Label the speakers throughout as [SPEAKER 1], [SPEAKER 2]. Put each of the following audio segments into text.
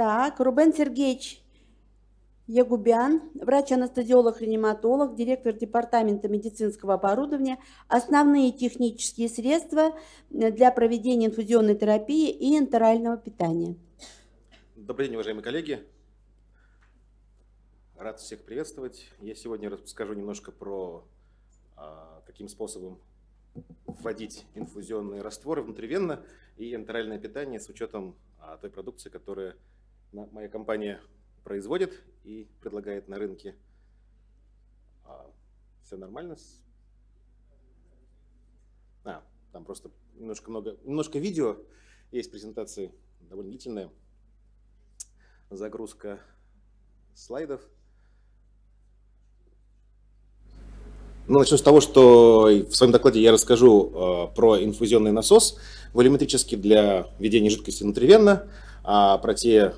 [SPEAKER 1] Так, Рубен Сергеевич Ягубян, врач-анестезиолог-реаниматолог, директор департамента медицинского оборудования, основные технические средства для проведения инфузионной терапии и энтерального питания. Добрый день, уважаемые коллеги. Рад всех приветствовать. Я сегодня расскажу немножко про а, каким способом вводить инфузионные растворы внутривенно и энтеральное питание с учетом а, той продукции, которая моя компания производит и предлагает на рынке. А, Все нормально? А, там просто немножко много, немножко видео, есть презентации довольно длительная. Загрузка слайдов. Ну, начну с того, что в своем докладе я расскажу э, про инфузионный насос волюметрический для введения жидкости внутривенно, а про те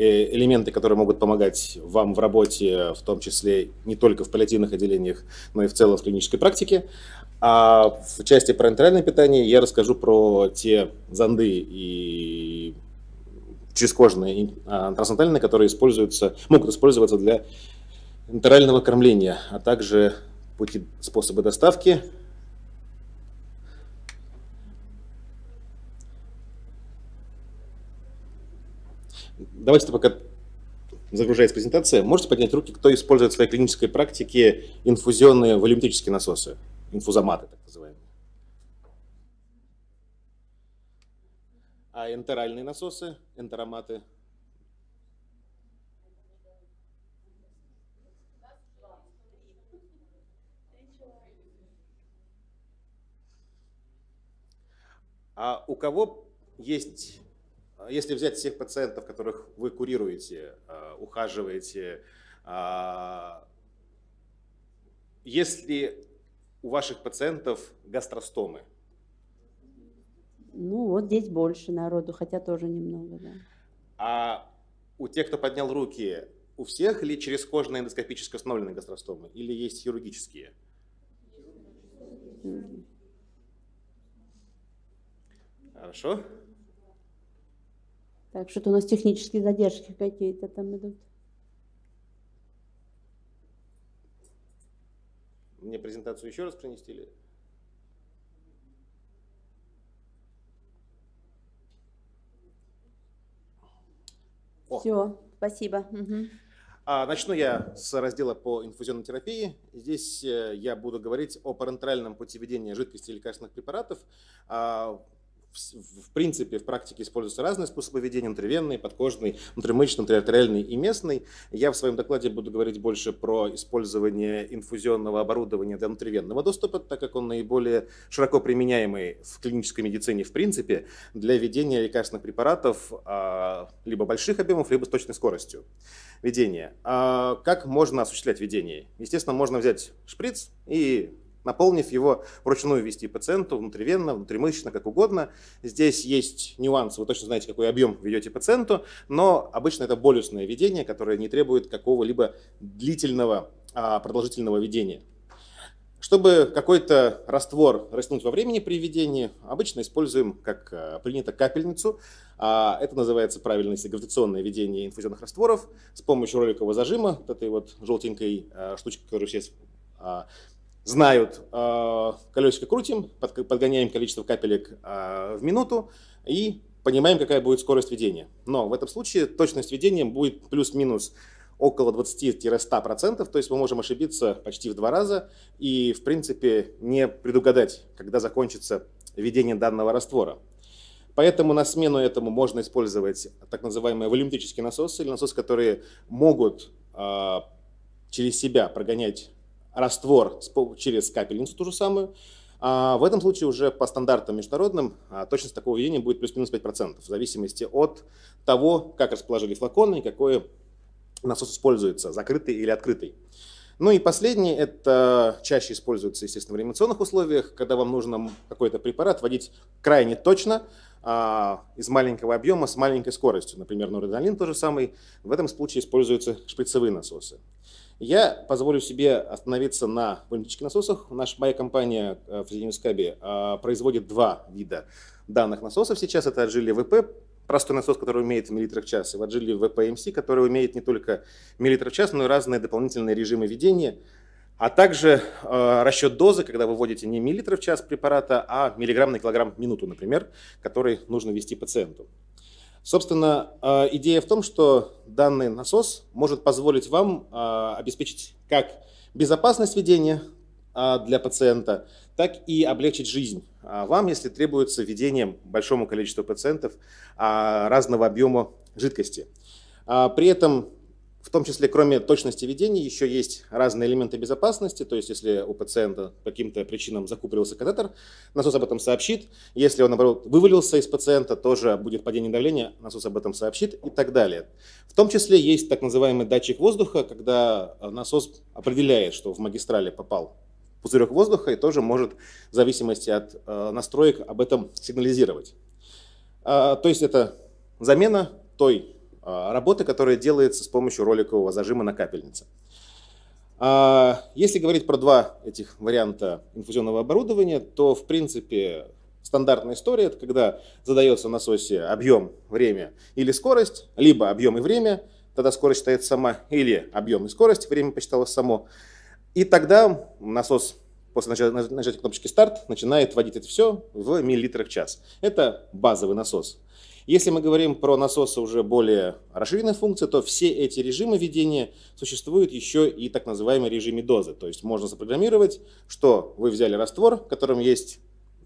[SPEAKER 1] Э, элементы, которые могут помогать вам в работе, в том числе не только в паллиативных отделениях, но и в целом в клинической практике. А в части про интеральное питание я расскажу про те зонды и чрезкожные и а, трансантальные, которые используются, могут использоваться для интерального кормления, а также пути, способы доставки, Давайте пока загружается презентация. Можете поднять руки, кто использует в своей клинической практике инфузионные волюметрические насосы, инфузоматы так называемые. А энтеральные насосы, энтероматы? А у кого есть а если взять всех пациентов, которых вы курируете, а, ухаживаете, а, если у ваших пациентов гастростомы? Ну, вот здесь больше народу, хотя тоже немного, да. А у тех, кто поднял руки, у всех ли через кожно эндоскопически установлены гастростомы или есть хирургические? Хорошо. Так, что-то у нас технические задержки какие-то там идут. Мне презентацию еще раз принести или? О. Все, спасибо. Угу. начну я с раздела по инфузионной терапии. Здесь э, я буду говорить о парентеральном пути ведения жидкости и лекарственных препаратов. А, в принципе, в практике используются разные способы ведения, внутривенный, подкожный, внутримышечный, внутриартериальный и местный. Я в своем докладе буду говорить больше про использование инфузионного оборудования для внутривенного доступа, так как он наиболее широко применяемый в клинической медицине в принципе для ведения лекарственных препаратов а, либо больших объемов, либо с точной скоростью ведения. А как можно осуществлять ведение? Естественно, можно взять шприц и наполнив его вручную ввести пациенту внутривенно, внутримышечно, как угодно. Здесь есть нюанс, вы точно знаете, какой объем ведете пациенту, но обычно это болюсное ведение, которое не требует какого-либо длительного а, продолжительного ведения. Чтобы какой-то раствор растянуть во времени при введении, обычно используем, как а, принято, капельницу. А, это называется правильное сегрегатационное введение инфузионных растворов с помощью роликового зажима, вот этой вот желтенькой штучки, которую сейчас знают, э, колесико крутим, подгоняем количество капелек э, в минуту и понимаем, какая будет скорость ведения. Но в этом случае точность ведения будет плюс-минус около 20-100%, то есть мы можем ошибиться почти в два раза и, в принципе, не предугадать, когда закончится ведение данного раствора. Поэтому на смену этому можно использовать так называемые волюметрические насосы или насосы, которые могут э, через себя прогонять раствор через капельницу ту же самую. А в этом случае уже по стандартам международным а, точность такого введения будет плюс-минус 5%, в зависимости от того, как расположили флаконы и какой насос используется, закрытый или открытый. Ну и последнее, это чаще используется, естественно, в реанимационных условиях, когда вам нужно какой-то препарат вводить крайне точно, а, из маленького объема с маленькой скоростью. Например, норидонолин тоже самый. В этом случае используются шприцевые насосы. Я позволю себе остановиться на вольнических насосах. Наша, моя компания э, в Скаби э, производит два вида данных насосов. Сейчас это Agile VP, простой насос, который умеет в миллилитрах в час, и в Agile VPMC, который умеет не только миллилитров в час, но и разные дополнительные режимы ведения, а также э, расчет дозы, когда вы вводите не миллилитров в час препарата, а миллиграмм на килограмм в минуту, например, который нужно вести пациенту. Собственно, э, идея в том, что данный насос может позволить вам э, обеспечить как безопасность ведения э, для пациента, так и облегчить жизнь вам, если требуется введение большому количеству пациентов разного объема жидкости. При этом в том числе, кроме точности ведения, еще есть разные элементы безопасности. То есть, если у пациента каким-то причинам закупорился катетер, насос об этом сообщит. Если он, наоборот, вывалился из пациента, тоже будет падение давления, насос об этом сообщит и так далее. В том числе есть так называемый датчик воздуха, когда насос определяет, что в магистрали попал пузырек воздуха и тоже может в зависимости от э, настроек об этом сигнализировать. А, то есть это замена той а, Работа, которая делается с помощью роликового зажима на капельнице. А, если говорить про два этих варианта инфузионного оборудования, то в принципе стандартная история, это когда задается на насосе объем, время или скорость, либо объем и время, тогда скорость считается сама, или объем и скорость, время посчиталось само. И тогда насос после нажатия кнопочки «Старт» начинает вводить это все в миллилитрах в час. Это базовый насос. Если мы говорим про насосы уже более расширенной функции, то все эти режимы ведения существуют еще и так называемые режиме дозы. То есть можно запрограммировать, что вы взяли раствор, в котором есть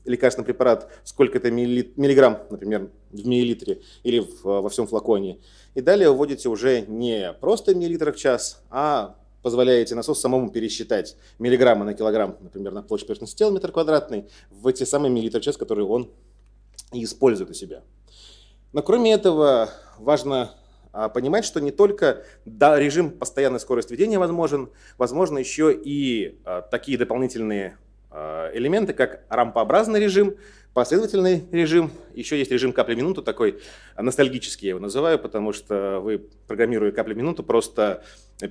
[SPEAKER 1] лекарственный препарат, сколько то миллиграмм, например, в миллилитре или в, э, во всем флаконе. И далее вводите уже не просто миллилитрах в час, а позволяете насос самому пересчитать миллиграммы на килограмм, например, на площадь поверхности тела метр квадратный, в эти самые миллилитры в час, которые он использует у себя. Но кроме этого, важно а, понимать, что не только режим постоянной скорости ведения возможен, возможно еще и а, такие дополнительные а, элементы, как рампообразный режим, последовательный режим. Еще есть режим капли минуту, такой ностальгический я его называю, потому что вы, программируя капли минуту, просто э,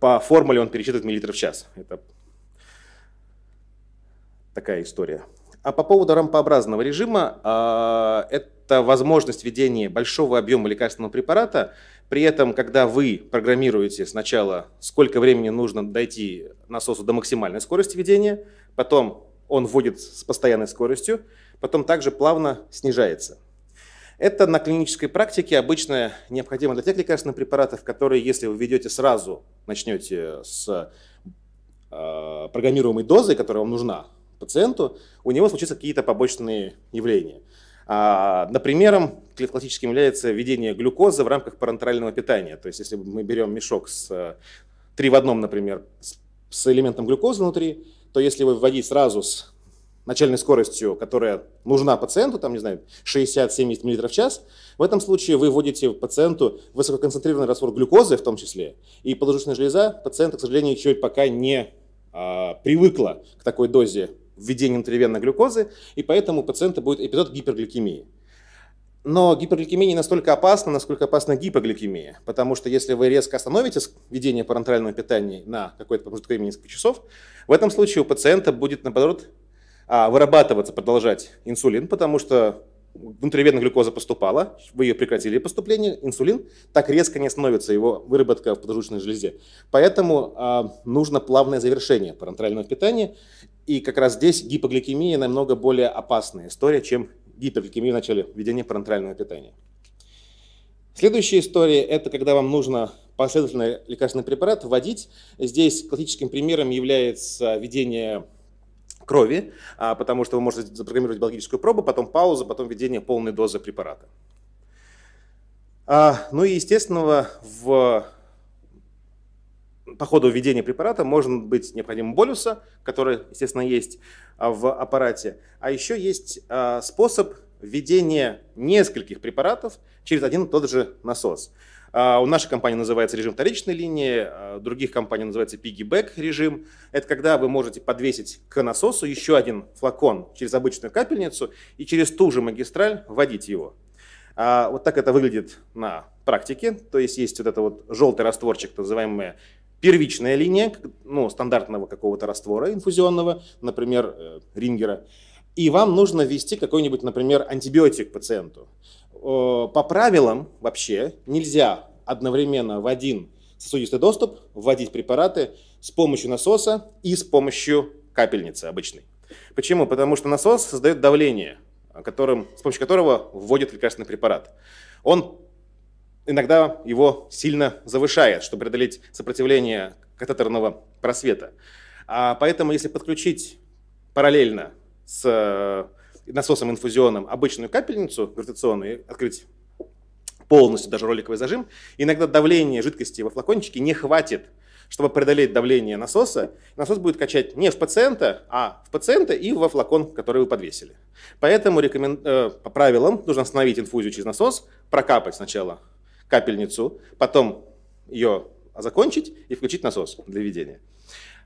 [SPEAKER 1] по формуле он пересчитывает миллилитров в час. Это такая история. А по поводу рампообразного режима, а, это возможность введения большого объема лекарственного препарата. При этом, когда вы программируете сначала, сколько времени нужно дойти насосу до максимальной скорости введения, потом он вводит с постоянной скоростью, потом также плавно снижается. Это на клинической практике обычно необходимо для тех лекарственных препаратов, которые, если вы введете сразу, начнете с а, программируемой дозы, которая вам нужна, пациенту, у него случатся какие-то побочные явления. А, например, классическим является введение глюкозы в рамках парентерального питания. То есть если мы берем мешок с э, три в одном, например, с, с элементом глюкозы внутри, то если вы вводить сразу с начальной скоростью, которая нужна пациенту, там, не знаю, 60-70 мл в час, в этом случае вы вводите пациенту высококонцентрированный раствор глюкозы в том числе, и поджелудочная железа пациента, к сожалению, еще и пока не а, привыкла к такой дозе введением тривенной глюкозы, и поэтому у пациента будет эпизод гипергликемии. Но гипергликемия не настолько опасна, насколько опасна гипогликемия, потому что если вы резко остановите введение парентерального питания на какое то промежуток времени несколько часов, в этом случае у пациента будет, наоборот, а, вырабатываться, продолжать инсулин, потому что внутривенно глюкоза поступала, вы ее прекратили поступление, инсулин, так резко не становится его выработка в поджелудочной железе. Поэтому э, нужно плавное завершение парентерального питания, и как раз здесь гипогликемия намного более опасная история, чем гипергликемия в начале введения парентерального питания. Следующая история – это когда вам нужно последовательно лекарственный препарат вводить. Здесь классическим примером является введение крови, а, потому что вы можете запрограммировать биологическую пробу, потом паузу, потом введение полной дозы препарата. А, ну и, естественно, в по ходу введения препарата может быть необходим болюса, который, естественно, есть а, в аппарате. А еще есть способ введения нескольких препаратов через один и тот же насос. А, у нашей компании называется режим вторичной линии, а, других компаний называется piggyback режим. Это когда вы можете подвесить к насосу еще один флакон через обычную капельницу и через ту же магистраль вводить его. А, вот так это выглядит на практике. То есть есть вот этот вот желтый растворчик, так называемая первичная линия, ну, стандартного какого-то раствора инфузионного, например, э, рингера. И вам нужно ввести какой-нибудь, например, антибиотик пациенту. Э, по правилам вообще нельзя одновременно в один сосудистый доступ вводить препараты с помощью насоса и с помощью капельницы обычной. Почему? Потому что насос создает давление, которым, с помощью которого вводят лекарственный препарат. Он иногда его сильно завышает, чтобы преодолеть сопротивление катетерного просвета. А поэтому, если подключить параллельно с э, насосом инфузионным обычную капельницу гравитационную открыть полностью даже роликовый зажим, иногда давление жидкости во флакончике не хватит, чтобы преодолеть давление насоса. Насос будет качать не в пациента, а в пациента и во флакон, который вы подвесили. Поэтому рекомен... Э, по правилам нужно остановить инфузию через насос, прокапать сначала капельницу, потом ее закончить и включить насос для ведения.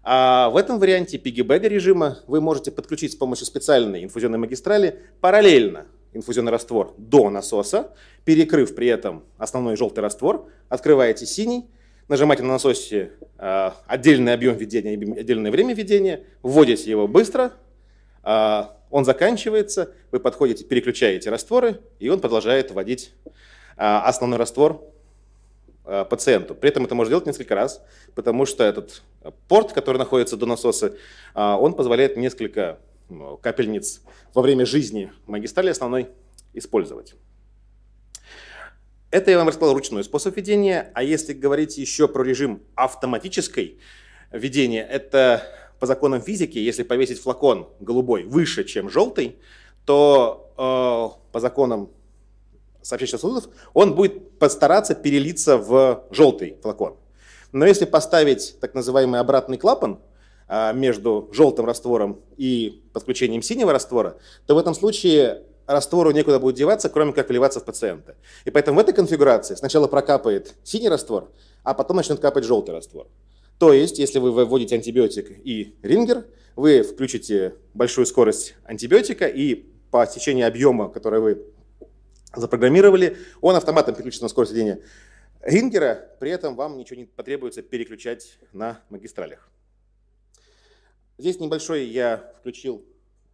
[SPEAKER 1] А в этом варианте пигибэга режима вы можете подключить с помощью специальной инфузионной магистрали параллельно инфузионный раствор до насоса, перекрыв при этом основной желтый раствор, открываете синий, нажимаете на насосе а, отдельный объем введения, отдельное время введения, вводите его быстро, а, он заканчивается, вы подходите, переключаете растворы, и он продолжает вводить а, основной раствор Э, пациенту. При этом это можно делать несколько раз, потому что этот порт, который находится до насоса, э, он позволяет несколько ну, капельниц во время жизни магистрали основной использовать. Это я вам рассказал ручной способ ведения, а если говорить еще про режим автоматической ведения, это по законам физики, если повесить флакон голубой выше, чем желтый, то э, по законам сообщающих сосудов, он будет постараться перелиться в желтый флакон. Но если поставить так называемый обратный клапан а, между желтым раствором и подключением синего раствора, то в этом случае раствору некуда будет деваться, кроме как вливаться в пациента. И поэтому в этой конфигурации сначала прокапает синий раствор, а потом начнет капать желтый раствор. То есть, если вы вводите антибиотик и рингер, вы включите большую скорость антибиотика, и по стечению объема, который вы запрограммировали, он автоматом переключится на скорость сидения рингера, при этом вам ничего не потребуется переключать на магистралях. Здесь небольшой я включил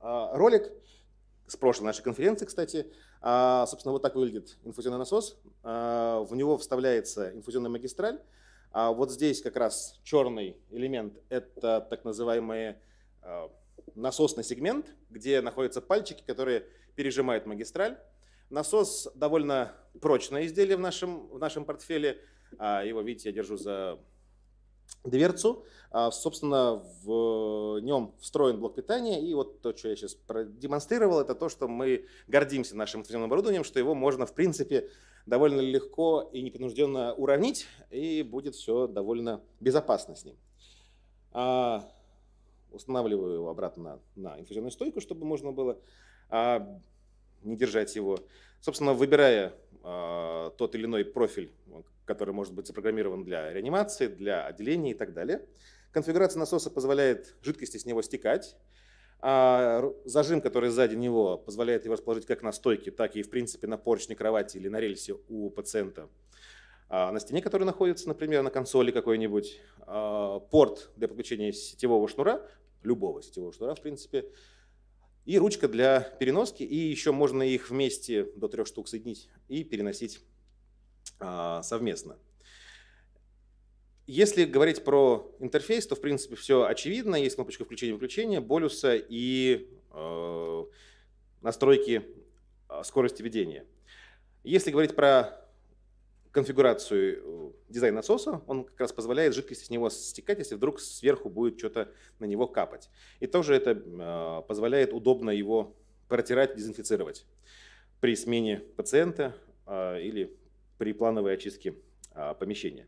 [SPEAKER 1] а, ролик с прошлой нашей конференции, кстати. А, собственно, вот так выглядит инфузионный насос. А, в него вставляется инфузионная магистраль. А вот здесь как раз черный элемент – это так называемый насосный сегмент, где находятся пальчики, которые пережимают магистраль. Насос довольно прочное изделие в нашем, в нашем портфеле. А, его, видите, я держу за дверцу. А, собственно, в нем встроен блок питания. И вот то, что я сейчас продемонстрировал, это то, что мы гордимся нашим инфраструктурным оборудованием, что его можно, в принципе, довольно легко и непринужденно уравнить, и будет все довольно безопасно с ним. А, устанавливаю его обратно на инфузионную стойку, чтобы можно было не держать его. Собственно, выбирая э, тот или иной профиль, который может быть запрограммирован для реанимации, для отделения и так далее, конфигурация насоса позволяет жидкости с него стекать, а зажим, который сзади него, позволяет его расположить как на стойке, так и, в принципе, на поручне кровати или на рельсе у пациента. А на стене, которая находится, например, на консоли какой-нибудь. А, порт для подключения сетевого шнура, любого сетевого шнура, в принципе, и ручка для переноски, и еще можно их вместе до трех штук соединить и переносить а, совместно. Если говорить про интерфейс, то в принципе все очевидно. Есть кнопочка включения-выключения, болюса и э, настройки а, скорости ведения. Если говорить про конфигурацию э, дизайн насоса, он как раз позволяет жидкости с него стекать, если вдруг сверху будет что-то на него капать. И тоже это э, позволяет удобно его протирать, дезинфицировать при смене пациента э, или при плановой очистке помещения.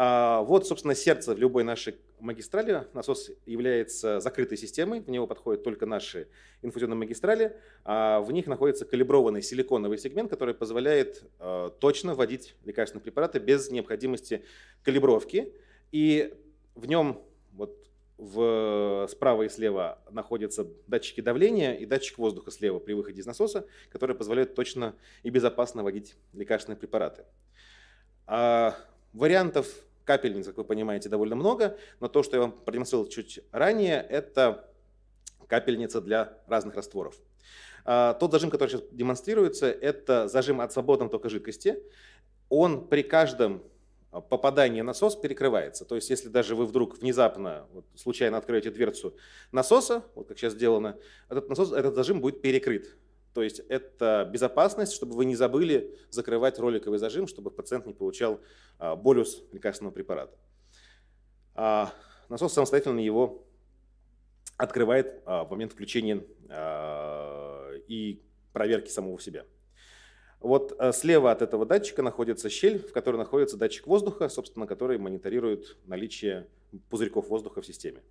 [SPEAKER 1] А, вот, собственно, сердце в любой нашей магистрали. Насос является закрытой системой, в него подходят только наши инфузионные магистрали. А, в них находится калиброванный силиконовый сегмент, который позволяет а, точно вводить лекарственные препараты без необходимости калибровки. И в нем вот в, справа и слева находятся датчики давления и датчик воздуха слева при выходе из насоса, которые позволяют точно и безопасно вводить лекарственные препараты. А вариантов Капельниц, как вы понимаете, довольно много, но то, что я вам продемонстрировал чуть ранее, это капельница для разных растворов. А, тот зажим, который сейчас демонстрируется, это зажим от свободного тока жидкости. Он при каждом а, попадании насос перекрывается. То есть, если даже вы вдруг внезапно, вот, случайно откроете дверцу насоса, вот как сейчас сделано, этот, насос, этот зажим будет перекрыт. То есть это безопасность, чтобы вы не забыли закрывать роликовый зажим, чтобы пациент не получал а, болюс лекарственного препарата. А, насос самостоятельно его открывает а, в момент включения и проверки самого себя. Вот слева от этого датчика находится щель, в которой находится датчик воздуха, собственно, который мониторирует наличие пузырьков воздуха в системе.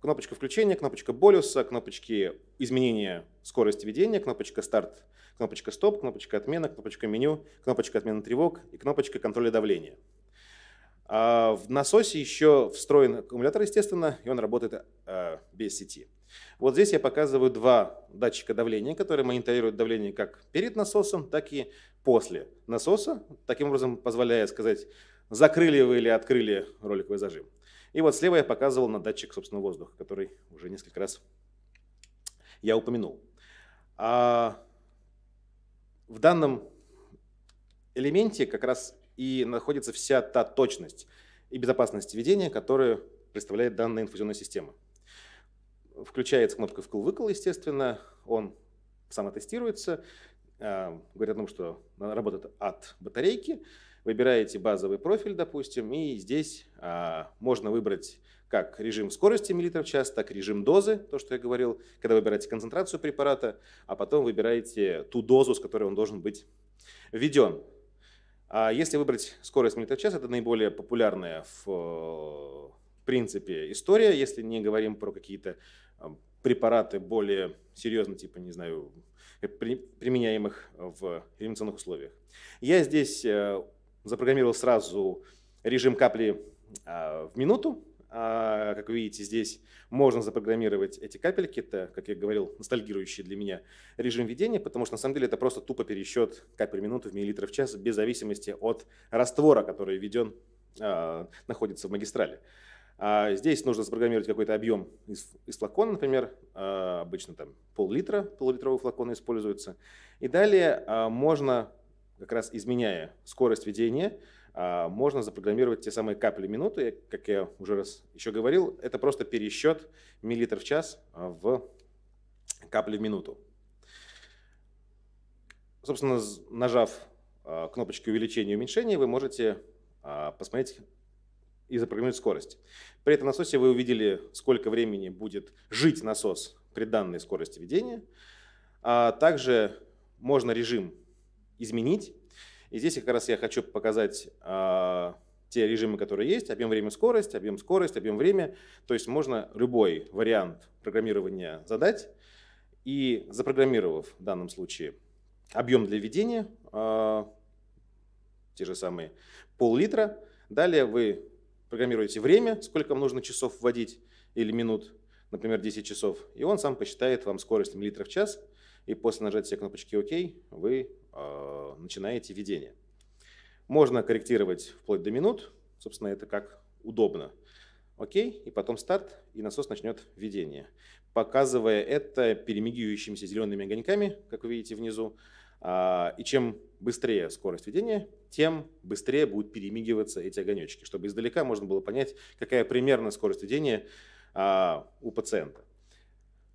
[SPEAKER 1] Кнопочка включения, кнопочка болюса, кнопочки изменения скорости ведения, кнопочка старт, кнопочка стоп, кнопочка отмена, кнопочка меню, кнопочка отмена тревог и кнопочка контроля давления. А, в насосе еще встроен аккумулятор, естественно, и он работает а, без сети. Вот здесь я показываю два датчика давления, которые мониторируют давление как перед насосом, так и после насоса. Таким образом, позволяя сказать, закрыли вы или открыли роликовый зажим. И вот слева я показывал на датчик, собственно, воздуха, который уже несколько раз я упомянул. А в данном элементе как раз и находится вся та точность и безопасность ведения, которую представляет данная инфузионная система. Включается кнопка вкл-выкл, естественно, он самотестируется, а, говорит о том, что работает от батарейки, Выбираете базовый профиль, допустим, и здесь а, можно выбрать как режим скорости миллилитров в час, так и режим дозы, то, что я говорил, когда выбираете концентрацию препарата, а потом выбираете ту дозу, с которой он должен быть введен. А если выбрать скорость миллилитров в час, это наиболее популярная э, в принципе история, если не говорим про какие-то а, препараты более серьезно, типа, не знаю, применяемых в реанимационных условиях. Я здесь э, запрограммировал сразу режим капли а, в минуту. А, как вы видите, здесь можно запрограммировать эти капельки. Это, как я говорил, ностальгирующий для меня режим ведения, потому что на самом деле это просто тупо пересчет капель в минуту в миллилитры в час без зависимости от раствора, который введен, а, находится в магистрали. Здесь нужно запрограммировать какой-то объем из, из флакона, например, обычно там пол-литра, пол литровый флакон используется, И далее можно как раз изменяя скорость ведения, а, можно запрограммировать те самые капли минуты, как я уже раз еще говорил, это просто пересчет миллилитр в час а, в капли в минуту. Собственно, нажав а, кнопочки увеличения и уменьшения, вы можете посмотреть и запрограммировать скорость. При этом насосе вы увидели, сколько времени будет жить насос при данной скорости ведения. А также можно режим изменить. И здесь как раз я хочу показать э, те режимы, которые есть. Объем, время, скорость, объем, скорость, объем, время. То есть можно любой вариант программирования задать. И запрограммировав в данном случае объем для введения, э, а, те же самые пол-литра, далее вы программируете время, сколько вам нужно часов вводить или минут, например, 10 часов, и он сам посчитает вам скорость миллилитров в час, и после нажатия кнопочки «Ок» вы Э, начинаете ведение. Можно корректировать вплоть до минут, собственно, это как удобно. Окей, и потом старт, и насос начнет введение, показывая это перемигивающимися зелеными огоньками, как вы видите внизу. А, и чем быстрее скорость введения, тем быстрее будут перемигиваться эти огонечки, чтобы издалека можно было понять, какая примерно скорость введения а, у пациента.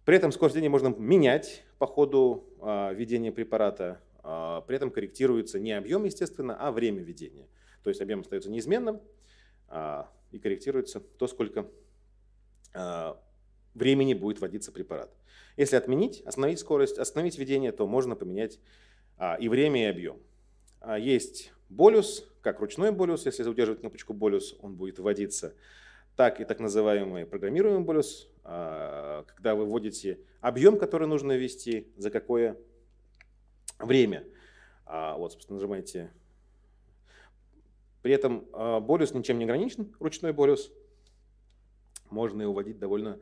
[SPEAKER 1] При этом скорость введения можно менять по ходу введения а, препарата. А, при этом корректируется не объем, естественно, а время ведения. То есть объем остается неизменным а, и корректируется то, сколько а, времени будет вводиться препарат. Если отменить, остановить скорость, остановить ведение, то можно поменять и время, и объем. Есть болюс, как ручной болюс, если удерживать кнопочку болюс, он будет вводиться, так и так называемый программируемый болюс, когда вы вводите объем, который нужно ввести, за какое время. А, вот, собственно, нажимаете. При этом а, болюс ничем не ограничен, ручной болюс. Можно его вводить довольно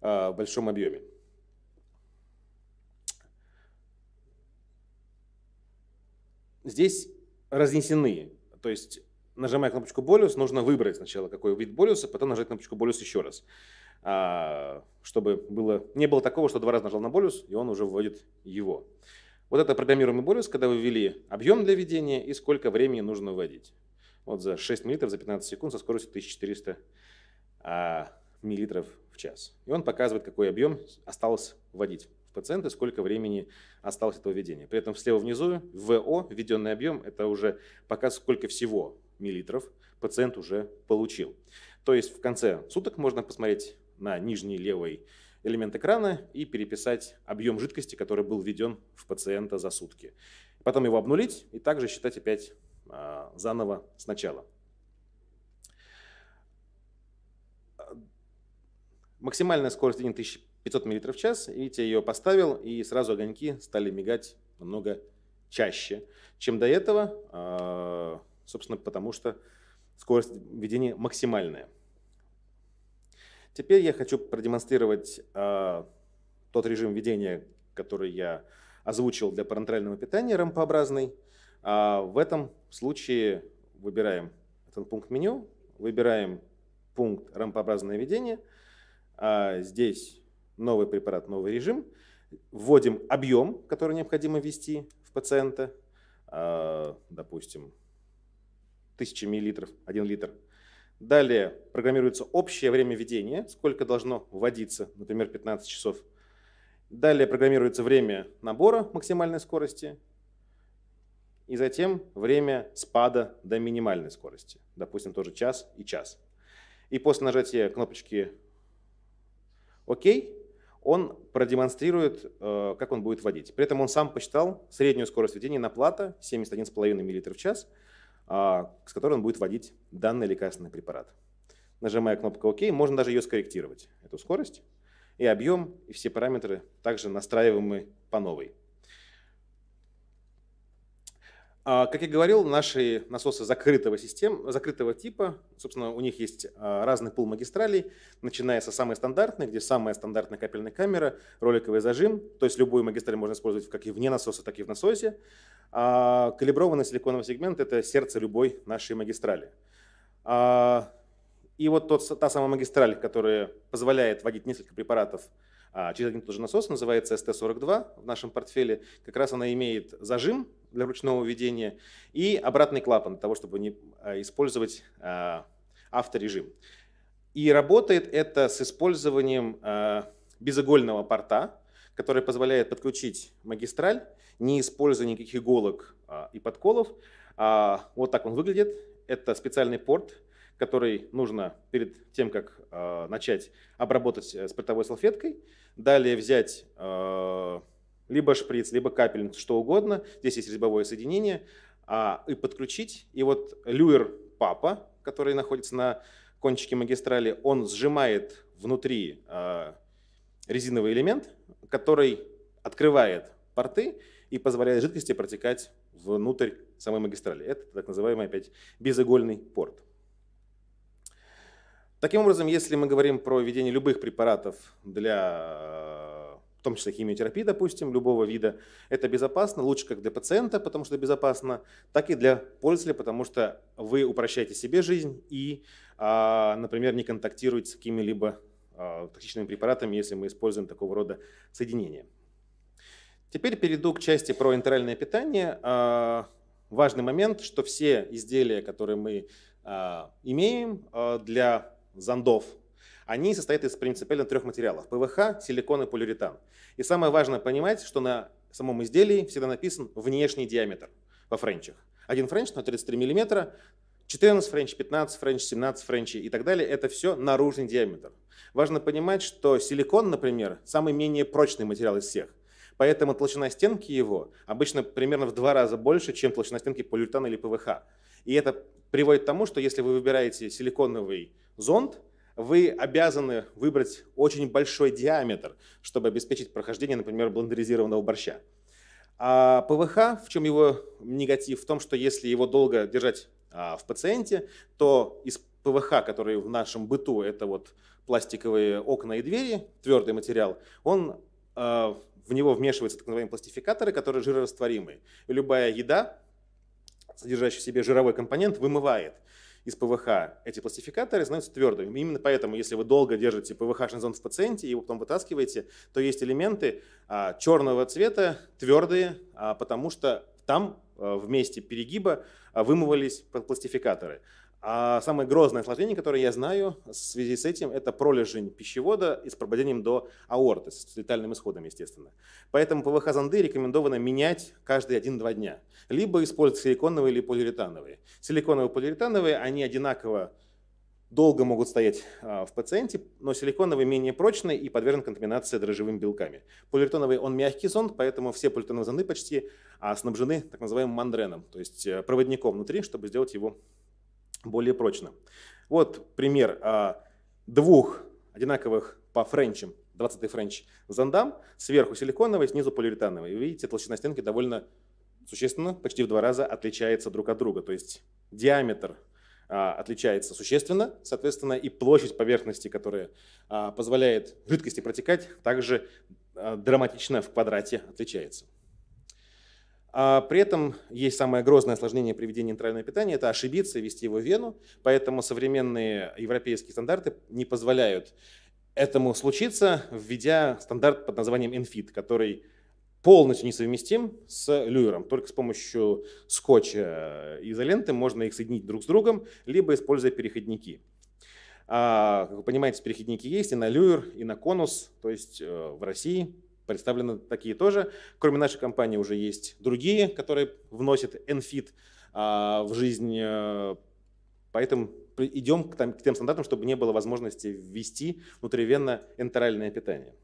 [SPEAKER 1] а, в большом объеме. Здесь разнесены, то есть нажимая кнопочку «Болюс», нужно выбрать сначала, какой вид болюса, потом нажать кнопочку «Болюс» еще раз, а, чтобы было, не было такого, что два раза нажал на болюс, и он уже вводит его. Вот это программируемый болюс, когда вы ввели объем для введения и сколько времени нужно вводить. Вот за 6 мл за 15 секунд со скоростью 1400 а, миллилитров в час. И он показывает, какой объем осталось вводить в пациента, сколько времени осталось этого введения. При этом слева внизу ВО, введенный объем, это уже показ, сколько всего миллилитров пациент уже получил. То есть в конце суток можно посмотреть на нижний левый элемент экрана и переписать объем жидкости, который был введен в пациента за сутки. Потом его обнулить и также считать опять а, заново сначала. Максимальная скорость 1500 мл в час. Видите, я ее поставил, и сразу огоньки стали мигать намного чаще, чем до этого, а, собственно, потому что скорость введения максимальная. Теперь я хочу продемонстрировать э, тот режим ведения, который я озвучил для парентерального питания, рампообразный. А в этом случае выбираем этот пункт меню, выбираем пункт рампообразное ведение. А здесь новый препарат, новый режим. Вводим объем, который необходимо ввести в пациента, а, допустим, 1000 мл, 1 литр. Далее программируется общее время ведения, сколько должно вводиться, например, 15 часов. Далее программируется время набора максимальной скорости. И затем время спада до минимальной скорости, допустим, тоже час и час. И после нажатия кнопочки «Ок» он продемонстрирует, э, как он будет водить. При этом он сам посчитал среднюю скорость ведения на плата 71,5 мл в час – а, с которой он будет вводить данный лекарственный препарат. Нажимая кнопку ОК, можно даже ее скорректировать, эту скорость, и объем, и все параметры также настраиваемы по новой. А, как я говорил, наши насосы закрытого, систем, закрытого типа, собственно, у них есть а, разный пул магистралей, начиная со самой стандартной, где самая стандартная капельная камера, роликовый зажим, то есть любую магистраль можно использовать как и вне насоса, так и в насосе. А калиброванный силиконовый сегмент – это сердце любой нашей магистрали. А, и вот тот, та самая магистраль, которая позволяет вводить несколько препаратов а, через один и тот же насос, называется ST42 в нашем портфеле. Как раз она имеет зажим для ручного введения и обратный клапан для того, чтобы не а, использовать а, авторежим. И работает это с использованием а, безыгольного порта, который позволяет подключить магистраль, не используя никаких иголок а, и подколов. А, вот так он выглядит. Это специальный порт, который нужно перед тем, как а, начать обработать э, спиртовой салфеткой. Далее взять либо шприц, либо капельницу, что угодно. Здесь есть резьбовое соединение. И подключить. И вот люер папа, который находится на кончике магистрали, он сжимает внутри э, резиновый элемент, который открывает порты и позволяет жидкости протекать внутрь самой магистрали. Это так называемый опять безыгольный порт. Таким образом, если мы говорим про введение любых препаратов для, в том числе химиотерапии, допустим, любого вида, это безопасно, лучше как для пациента, потому что безопасно, так и для пользователя, потому что вы упрощаете себе жизнь и, а, например, не контактируете с какими-либо а, токсичными препаратами, если мы используем такого рода соединения. Теперь перейду к части про интеральное питание. А, важный момент, что все изделия, которые мы а, имеем для зондов, они состоят из принципиально трех материалов – ПВХ, силикон и полиуретан. И самое важное понимать, что на самом изделии всегда написан внешний диаметр во френчах. Один френч на 33 мм, 14 френч, 15 френч, 17 френч и так далее – это все наружный диаметр. Важно понимать, что силикон, например, самый менее прочный материал из всех. Поэтому толщина стенки его обычно примерно в два раза больше, чем толщина стенки полиуретана или ПВХ. И это приводит к тому, что если вы выбираете силиконовый зонд, вы обязаны выбрать очень большой диаметр, чтобы обеспечить прохождение, например, блендеризированного борща. А ПВХ, в чем его негатив? В том, что если его долго держать а, в пациенте, то из ПВХ, который в нашем быту это вот пластиковые окна и двери, твердый материал, он а, в него вмешиваются так называемые пластификаторы, которые жирорастворимые. любая еда, содержащая в себе жировой компонент, вымывает из ПВХ эти пластификаторы становятся твердыми. Именно поэтому, если вы долго держите ПВХ-шинзон в пациенте и его потом вытаскиваете, то есть элементы а, черного цвета, твердые, а, потому что там э, в месте перегиба а, вымывались пластификаторы. А самое грозное осложнение, которое я знаю в связи с этим, это пролежень пищевода и с прободением до аорты, с летальным исходом, естественно. Поэтому ПВХ зонды рекомендовано менять каждые 1-2 дня. Либо использовать силиконовые или полиуретановые. Силиконовые и полиуретановые, они одинаково долго могут стоять а, в пациенте, но силиконовый менее прочный и подвержен контаминации дрожжевыми белками. Полиуретановый он мягкий зонд, поэтому все полиуретановые зонды почти а, снабжены так называемым мандреном, то есть э, проводником внутри, чтобы сделать его более прочным. Вот пример а, двух одинаковых по френчам, 20 френч зондам, сверху силиконовый, снизу полиуретановый. Видите, толщина стенки довольно существенно, почти в два раза отличается друг от друга. То есть диаметр а, отличается существенно, соответственно, и площадь поверхности, которая а, позволяет жидкости протекать, также а, драматично в квадрате отличается. при этом есть самое грозное осложнение приведения нейтрального питания – это ошибиться и ввести его в вену. Поэтому современные европейские стандарты не позволяют этому случиться, введя стандарт под названием ENFIT, который полностью несовместим с люером. Только с помощью скотча и э, изоленты можно их соединить друг с другом, либо используя переходники. А, как вы понимаете, переходники есть и на люер, и на конус. То есть э, в России представлены такие тоже. Кроме нашей компании уже есть другие, которые вносят Enfit а, в жизнь. Э, поэтому идем к, там, к тем стандартам, чтобы не было возможности ввести внутривенно энтеральное питание.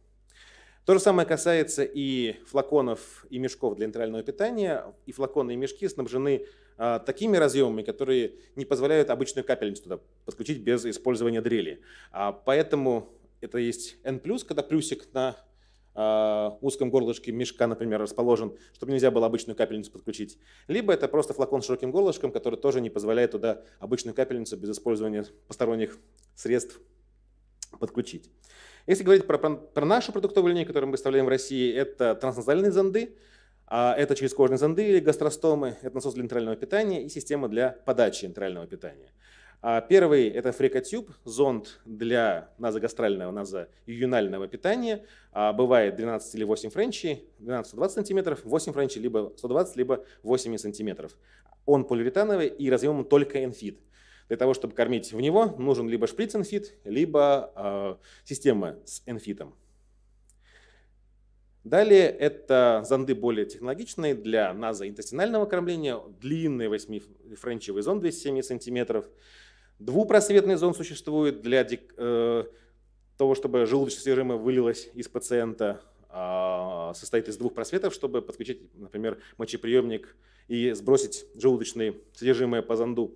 [SPEAKER 1] То же самое касается и флаконов и мешков для интерального питания. И флаконы и мешки снабжены а, такими разъемами, которые не позволяют обычную капельницу туда подключить без использования дрели. А, поэтому это есть N+, когда плюсик на а, узком горлышке мешка, например, расположен, чтобы нельзя было обычную капельницу подключить. Либо это просто флакон с широким горлышком, который тоже не позволяет туда обычную капельницу без использования посторонних средств подключить. Если говорить про, про, про нашу продуктовую линейку, которую мы выставляем в России, это трансназальные зонды, а это через кожные зонды или гастростомы, это насос для интерального питания и система для подачи интерального питания. А первый – это фрикотюб, зонд для назогастрального, назоюнального питания. А бывает 12 или 8 френчи, 12-120 см, 8 френчи либо 120, либо 80 см. Он полиуретановый и разъемом только Enfit. Для того, чтобы кормить в него, нужен либо шприц энфит, либо э, система с энфитом. Далее это зонды более технологичные для назоинтестинального кормления. Длинные 8-френчевый зонд 207 см. Двупросветный зонд существует для э, того, чтобы желудочное содержимое вылилось из пациента. Э, состоит из двух просветов, чтобы подключить, например, мочеприемник и сбросить желудочное содержимое по зонду.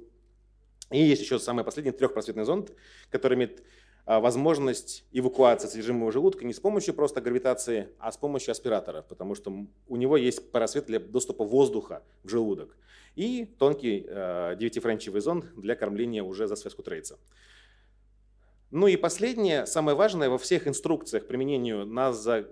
[SPEAKER 1] И есть еще самый последний трехпросветный зонд, который имеет а, возможность эвакуации содержимого желудка не с помощью просто гравитации, а с помощью аспиратора, потому что у него есть просвет для доступа воздуха в желудок и тонкий а, девятифранчевый зонд для кормления уже за связку трейца. Ну и последнее, самое важное, во всех инструкциях применению наза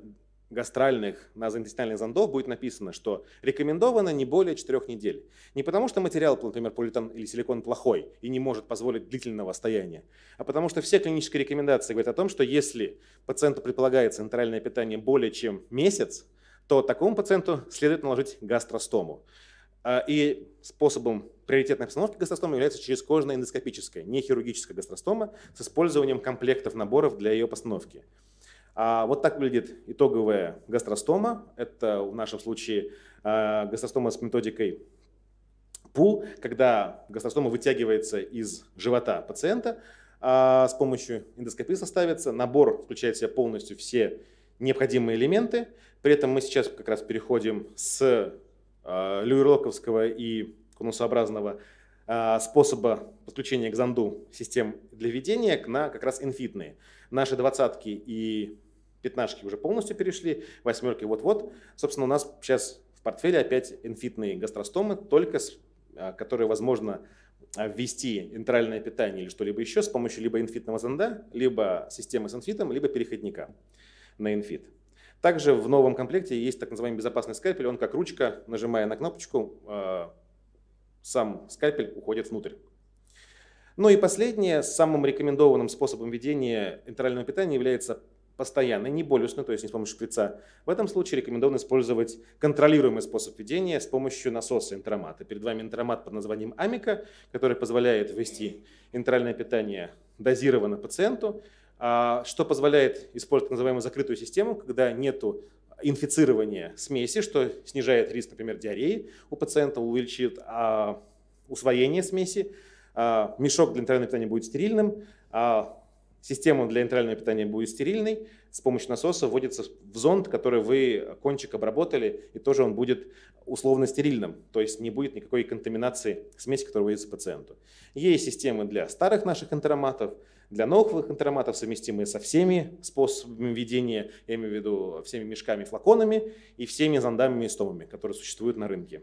[SPEAKER 1] гастральных назоинтестинальных зондов будет написано, что рекомендовано не более 4 недель. Не потому, что материал, например, полиэтан или силикон плохой и не может позволить длительного стояния, а потому что все клинические рекомендации говорят о том, что если пациенту предполагается центральное питание более чем месяц, то такому пациенту следует наложить гастростому. А, и способом приоритетной обстановки гастростомы является через чрезкожная эндоскопическая, не хирургическая гастростома с использованием комплектов наборов для ее постановки. А, вот так выглядит итоговая гастростома. Это в нашем случае а, гастростома с методикой пул, когда гастростома вытягивается из живота пациента а, с помощью эндоскопии составится. Набор включает в себя полностью все необходимые элементы. При этом мы сейчас как раз переходим с люерлоковского и конусообразного способа подключения к зонду систем для ведения на как раз инфитные. Наши двадцатки и пятнашки уже полностью перешли, восьмерки вот-вот. Собственно, у нас сейчас в портфеле опять инфитные гастростомы, только с, а, которые возможно а, ввести энтеральное питание или что-либо еще с помощью либо инфитного зонда, либо системы с инфитом, либо переходника на инфит. Также в новом комплекте есть так называемый безопасный скальпель. Он как ручка, нажимая на кнопочку, а, сам скальпель уходит внутрь. Ну и последнее, самым рекомендованным способом ведения энтерального питания является постоянно, не болюсно, то есть не с помощью шприца. В этом случае рекомендовано использовать контролируемый способ ведения с помощью насоса интромата. Перед вами интромат под названием Амика, который позволяет ввести интральное питание дозированно пациенту, а, что позволяет использовать так называемую закрытую систему, когда нет инфицирования смеси, что снижает риск, например, диареи у пациента, увеличивает а, усвоение смеси, а, мешок для интернета питания будет стерильным, Система для нейтрального питания будет стерильной. С помощью насоса вводится в зонд, который вы кончик обработали, и тоже он будет условно стерильным, то есть не будет никакой контаминации смеси, которая вводится пациенту. Есть системы для старых наших интероматов, для новых интероматов совместимые со всеми способами ведения, я имею в виду всеми мешками, флаконами и всеми зондами и стомами, которые существуют на рынке.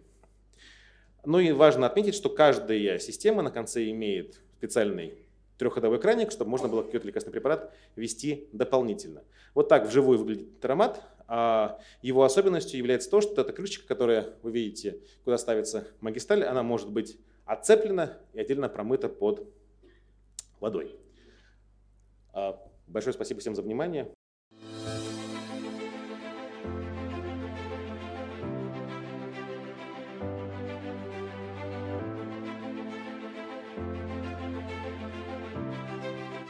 [SPEAKER 1] Ну и важно отметить, что каждая система на конце имеет специальный трехходовой краник, чтобы можно было какой-то лекарственный препарат вести дополнительно. Вот так вживую выглядит аромат. А его особенностью является то, что эта крышечка, которая вы видите, куда ставится магисталь, она может быть отцеплена и отдельно промыта под водой. А, большое спасибо всем за внимание.